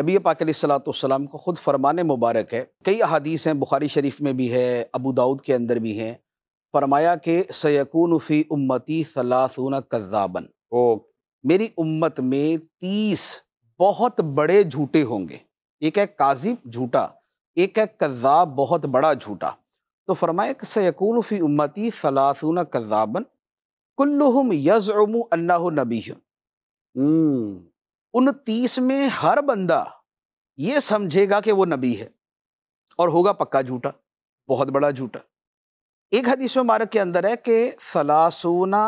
नबी पाक सलाम को ख़ुद फरमान मुबारक है कई अहादीस हैं बुखारी शरीफ में भी है अबू दाऊद के अंदर भी हैं फरमाया कि सैकून फ़ी उम्मती सलासून कज़ाबन ओ मेरी उम्मत में तीस बहुत बड़े झूठे होंगे एक है काजिब झूठा एक है कज़ाब बहुत बड़ा झूठा तो फरमाया कि सैकून फ़ी उम्मती सलासून कज़ाबन कुल्लुम उमू अन्ना नबी उन तीस में हर बंदा ये समझेगा कि वो नबी है और होगा पक्का झूठा बहुत बड़ा झूठा एक हदीस मुबारक के अंदर है कि सलासूना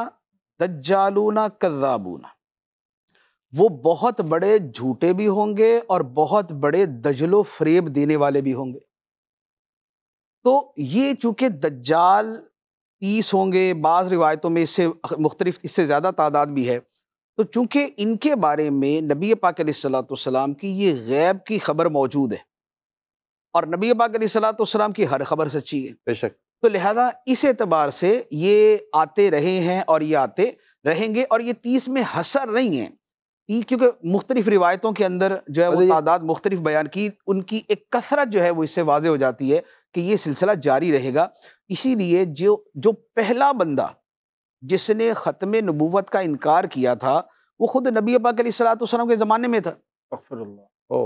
दज्जालूना कज्जाबूना वो बहुत बड़े झूठे भी होंगे और बहुत बड़े दजलो फरेब देने वाले भी होंगे तो ये चूंकि दज्जाल तीस होंगे बाज़ रिवायतों में इससे मुख्तलिफ इससे ज़्यादा तादाद भी है तो चूंकि इनके बारे में नबी पाक सलाम की ये गैब की खबर मौजूद है और नबी पाक सलाम की हर खबर सच्ची है बेशक तो लिहाजा इस एतबार से ये आते रहे हैं और ये आते रहेंगे और ये तीस में हसर नहीं है क्योंकि मुख्तलिफ रिवायतों के अंदर जो है वो तादाद मुख्तलिफ बयान की उनकी एक कसरत जो है वो इससे वाजे हो जाती है कि ये सिलसिला जारी रहेगा इसीलिए जो जो पहला बंदा जिसने ख़त्म नबूवत का इनकार किया था वो ख़ुद नबी पाक सलातम के ज़माने में था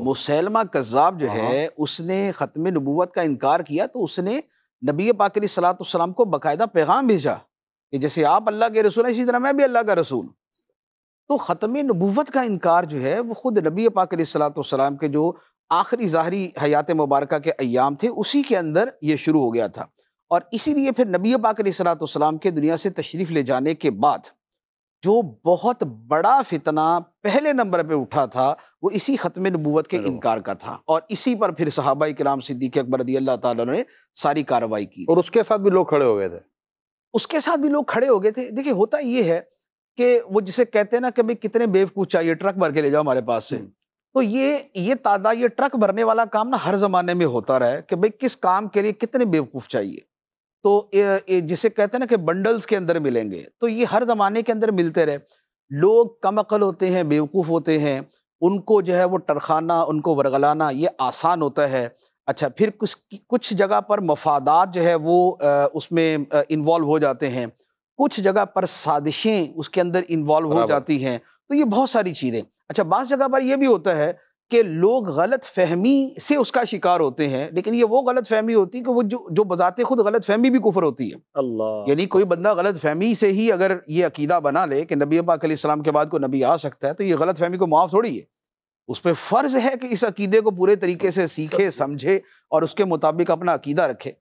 मुसलमा कज़ाब जो है हाँ। उसने ख़त्म नबूवत का इनकार किया तो उसने नबी पाक सलाम को बाकायदा पैगाम भेजा कि जैसे आप अल्लाह के रसूल इसी तरह मैं भी अल्लाह का रसूल तो ख़त्म नबूवत का इनकार जो है वो ख़ुद नबी पाक सलाम के जो आखिरी ज़ाहरी हयात मुबारक के अयाम थे उसी के अंदर ये शुरू हो गया था और इसीलिए फिर नबी पाक के दुनिया से तशरीफ़ ले जाने के बाद जो बहुत बड़ा फितना पहले नंबर पे उठा था वो इसी ख़त्म नबूत के इनकार का था और इसी पर फिर सहाबा कराम सिद्दीक अकबर रदी अल्लाह ताला ने सारी कार्रवाई की और उसके साथ भी लोग खड़े हो गए थे उसके साथ भी लोग खड़े हो गए थे देखिए होता ये है कि वो जिसे कहते हैं ना कि भाई कितने बेवकूफ़ चाहिए ट्रक भर के ले जाओ हमारे पास से हम्म। तो ये ये तादा ये ट्रक भरने वाला काम ना हर ज़माने में होता रहा है कि भाई किस काम के लिए कितने बेवकूफ़ चाहिए तो ए, ए, जिसे कहते हैं ना कि बंडल्स के अंदर मिलेंगे तो ये हर ज़माने के अंदर मिलते रहे लोग कम अकल होते हैं बेवकूफ़ होते हैं उनको जो है वो टरखाना उनको वरगलाना ये आसान होता है अच्छा फिर कुछ कुछ जगह पर मफादात जो है वो आ, उसमें इन्वॉल्व हो जाते हैं कुछ जगह पर साजिशें उसके अंदर इन्वॉल्व हो जाती हैं तो ये बहुत सारी चीज़ें अच्छा बास जगह पर यह भी होता है कि लोग गलत फहमी से उसका शिकार होते हैं लेकिन ये वो गलत फहमी होती है कि वो जो जो बजाते खुद गलत फहमी भी कुफर होती है अल्लाह यानी कोई बंदा गलत फहमी से ही अगर ये अकीदा बना ले कि नबी पाक सलाम के बाद कोई नबी आ सकता है तो ये गलत फहमी को माफ़ थोड़ी है उस पर फ़र्ज़ है कि इस अकीदे को पूरे तरीके से सीखे समझे और उसके मुताबिक अपना अकीदा रखे